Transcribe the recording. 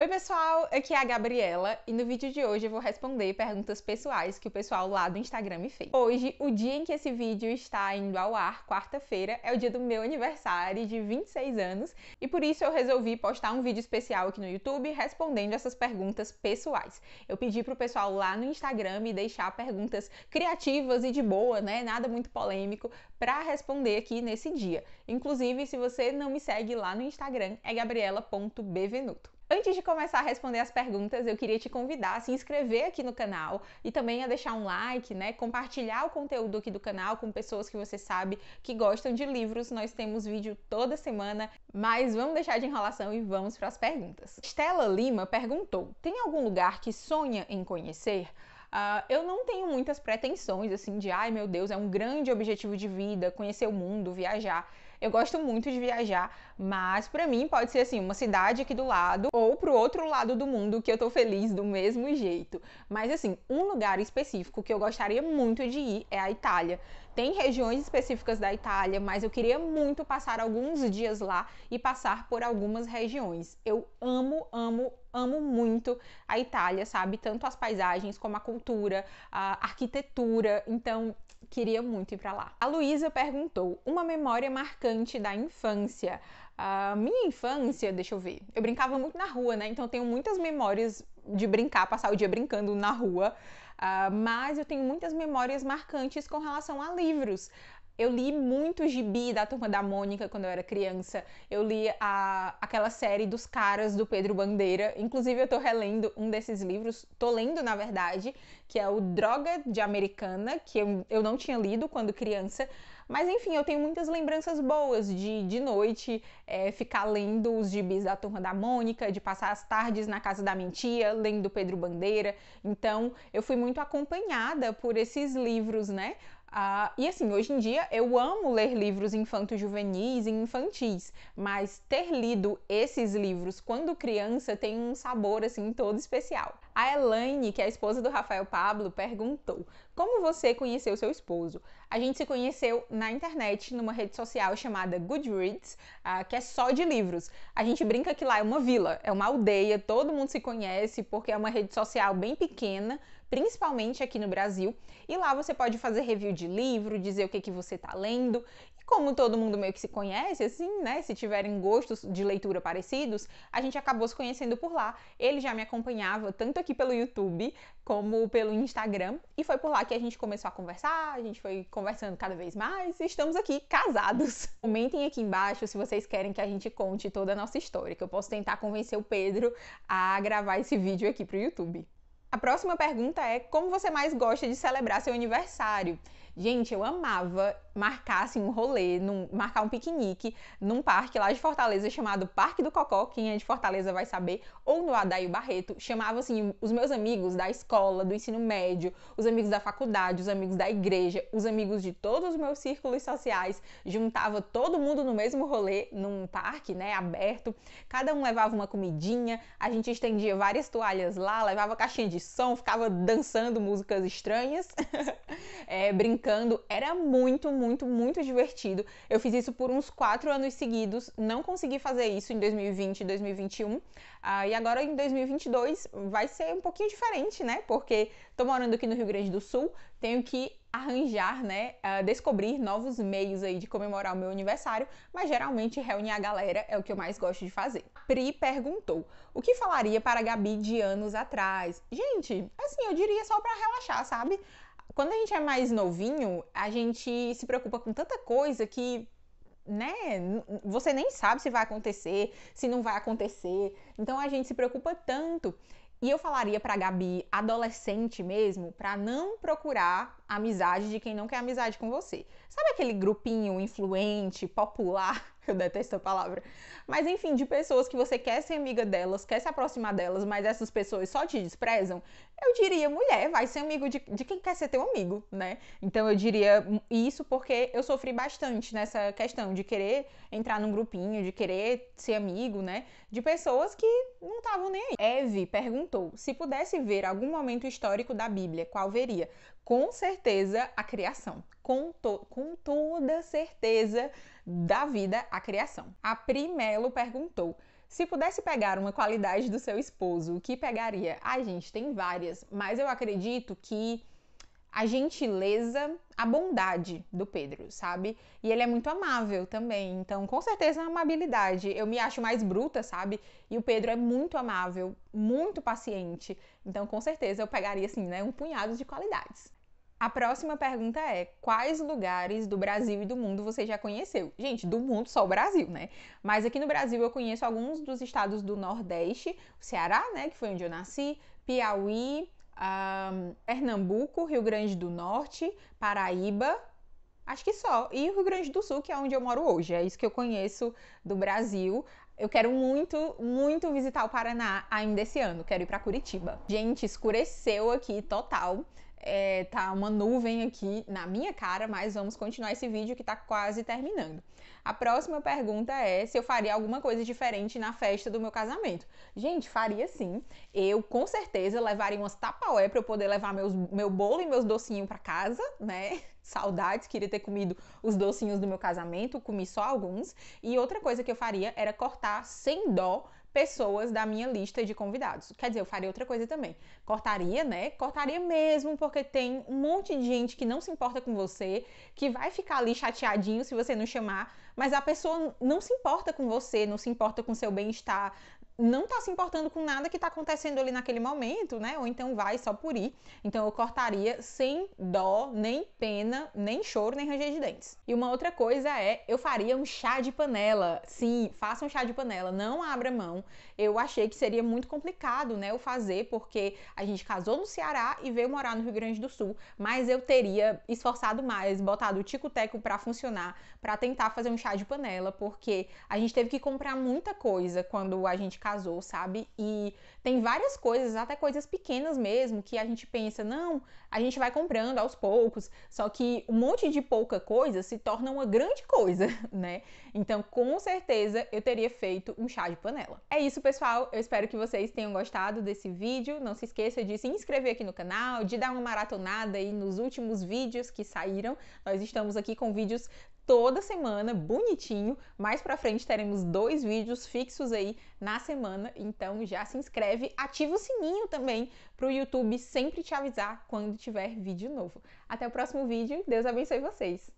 Oi pessoal, aqui é a Gabriela e no vídeo de hoje eu vou responder perguntas pessoais que o pessoal lá do Instagram me fez. Hoje, o dia em que esse vídeo está indo ao ar, quarta-feira, é o dia do meu aniversário de 26 anos e por isso eu resolvi postar um vídeo especial aqui no YouTube respondendo essas perguntas pessoais. Eu pedi pro pessoal lá no Instagram me deixar perguntas criativas e de boa, né, nada muito polêmico, para responder aqui nesse dia. Inclusive, se você não me segue lá no Instagram, é gabriela.bevenuto. Antes de começar a responder as perguntas, eu queria te convidar a se inscrever aqui no canal e também a deixar um like, né? Compartilhar o conteúdo aqui do canal com pessoas que você sabe que gostam de livros. Nós temos vídeo toda semana, mas vamos deixar de enrolação e vamos para as perguntas. Stella Lima perguntou: tem algum lugar que sonha em conhecer? Uh, eu não tenho muitas pretensões, assim, de ai meu Deus, é um grande objetivo de vida, conhecer o mundo, viajar. Eu gosto muito de viajar, mas para mim pode ser assim, uma cidade aqui do lado ou pro outro lado do mundo que eu tô feliz do mesmo jeito. Mas assim, um lugar específico que eu gostaria muito de ir é a Itália. Tem regiões específicas da Itália, mas eu queria muito passar alguns dias lá e passar por algumas regiões. Eu amo, amo, amo muito a Itália, sabe? Tanto as paisagens como a cultura, a arquitetura. Então, queria muito ir para lá. A Luísa perguntou: uma memória marcante da infância. A minha infância, deixa eu ver. Eu brincava muito na rua, né? Então eu tenho muitas memórias de brincar, passar o dia brincando na rua. Uh, mas eu tenho muitas memórias marcantes com relação a livros. Eu li muito gibi da Turma da Mônica quando eu era criança. Eu li a, aquela série dos caras do Pedro Bandeira. Inclusive, eu tô relendo um desses livros. Tô lendo, na verdade, que é o Droga de Americana, que eu, eu não tinha lido quando criança. Mas enfim, eu tenho muitas lembranças boas de, de noite é, ficar lendo os gibis da Turma da Mônica, de passar as tardes na casa da minha tia, lendo Pedro Bandeira. Então eu fui muito acompanhada por esses livros, né? Ah, e assim, hoje em dia eu amo ler livros infanto-juvenis e infantis, mas ter lido esses livros quando criança tem um sabor assim todo especial. A Elaine, que é a esposa do Rafael Pablo, perguntou: Como você conheceu seu esposo? A gente se conheceu na internet, numa rede social chamada Goodreads, ah, que é só de livros. A gente brinca que lá é uma vila, é uma aldeia, todo mundo se conhece porque é uma rede social bem pequena principalmente aqui no Brasil. E lá você pode fazer review de livro, dizer o que, que você está lendo. E como todo mundo meio que se conhece, assim, né? Se tiverem gostos de leitura parecidos, a gente acabou se conhecendo por lá. Ele já me acompanhava tanto aqui pelo YouTube como pelo Instagram. E foi por lá que a gente começou a conversar, a gente foi conversando cada vez mais e estamos aqui casados. Comentem aqui embaixo se vocês querem que a gente conte toda a nossa história, que eu posso tentar convencer o Pedro a gravar esse vídeo aqui pro YouTube. A próxima pergunta é: como você mais gosta de celebrar seu aniversário? Gente, eu amava marcar assim um rolê, num, marcar um piquenique num parque lá de Fortaleza chamado Parque do Cocó, quem é de Fortaleza vai saber, ou no Adaio Barreto. Chamava assim os meus amigos da escola, do ensino médio, os amigos da faculdade, os amigos da igreja, os amigos de todos os meus círculos sociais. Juntava todo mundo no mesmo rolê, num parque, né, aberto. Cada um levava uma comidinha, a gente estendia várias toalhas lá, levava caixinha de som, ficava dançando músicas estranhas. é, brincando. Era muito, muito, muito divertido. Eu fiz isso por uns quatro anos seguidos. Não consegui fazer isso em 2020 e 2021. Ah, e agora em 2022 vai ser um pouquinho diferente, né? Porque tô morando aqui no Rio Grande do Sul, tenho que arranjar, né, uh, descobrir novos meios aí de comemorar o meu aniversário, mas geralmente reunir a galera é o que eu mais gosto de fazer. Pri perguntou: "O que falaria para a Gabi de anos atrás?". Gente, assim, eu diria só para relaxar, sabe? quando a gente é mais novinho, a gente se preocupa com tanta coisa que né? Você nem sabe se vai acontecer, se não vai acontecer. Então a gente se preocupa tanto. E eu falaria para Gabi, adolescente mesmo, para não procurar amizade de quem não quer amizade com você. Sabe aquele grupinho influente, popular eu detesto a palavra. Mas enfim, de pessoas que você quer ser amiga delas, quer se aproximar delas, mas essas pessoas só te desprezam. Eu diria, mulher, vai ser amigo de, de quem quer ser teu amigo, né? Então eu diria isso porque eu sofri bastante nessa questão de querer entrar num grupinho, de querer ser amigo, né? De pessoas que não estavam nem aí. Eve perguntou: se pudesse ver algum momento histórico da Bíblia, qual veria? Com certeza a criação. Com, to com toda certeza da vida à criação. A Pri Melo perguntou: se pudesse pegar uma qualidade do seu esposo, o que pegaria? A gente tem várias, mas eu acredito que a gentileza, a bondade do Pedro, sabe? E ele é muito amável também, então com certeza é a amabilidade. Eu me acho mais bruta, sabe? E o Pedro é muito amável, muito paciente. Então com certeza eu pegaria assim, né, um punhado de qualidades. A próxima pergunta é: quais lugares do Brasil e do mundo você já conheceu? Gente, do mundo só o Brasil, né? Mas aqui no Brasil eu conheço alguns dos estados do Nordeste, o Ceará, né, que foi onde eu nasci, Piauí, um, Pernambuco, Rio Grande do Norte, Paraíba, acho que só. E Rio Grande do Sul, que é onde eu moro hoje. É isso que eu conheço do Brasil. Eu quero muito, muito visitar o Paraná ainda esse ano. Quero ir para Curitiba. Gente, escureceu aqui total é, tá uma nuvem aqui na minha cara, mas vamos continuar esse vídeo que tá quase terminando. A próxima pergunta é se eu faria alguma coisa diferente na festa do meu casamento. Gente, faria sim. Eu com certeza levaria umas tapaué para eu poder levar meus, meu bolo e meus docinhos para casa, né? Saudades, queria ter comido os docinhos do meu casamento, comi só alguns. E outra coisa que eu faria era cortar sem dó pessoas da minha lista de convidados. Quer dizer, eu faria outra coisa também. Cortaria, né? Cortaria mesmo, porque tem um monte de gente que não se importa com você, que vai ficar ali chateadinho se você não chamar, mas a pessoa não se importa com você, não se importa com seu bem-estar, não está se importando com nada que está acontecendo ali naquele momento, né? Ou então vai só por ir. Então eu cortaria sem dó, nem pena, nem choro, nem ranger de dentes. E uma outra coisa é, eu faria um chá de panela. Sim, faça um chá de panela, não abra mão. Eu achei que seria muito complicado, né, eu fazer, porque a gente casou no Ceará e veio morar no Rio Grande do Sul, mas eu teria esforçado mais, botado o tico-teco para funcionar, para tentar fazer um chá de panela, porque a gente teve que comprar muita coisa quando a gente casou, sabe? E tem várias coisas, até coisas pequenas mesmo, que a gente pensa, não, a gente vai comprando aos poucos, só que um monte de pouca coisa se torna uma grande coisa, né? Então, com certeza, eu teria feito um chá de panela. É isso, pessoal. Eu espero que vocês tenham gostado desse vídeo. Não se esqueça de se inscrever aqui no canal, de dar uma maratonada aí nos últimos vídeos que saíram. Nós estamos aqui com vídeos toda semana, bonitinho. Mais pra frente teremos dois vídeos fixos aí na semana, então já se inscreve, ativa o sininho também pro YouTube sempre te avisar quando tiver vídeo novo. Até o próximo vídeo, Deus abençoe vocês!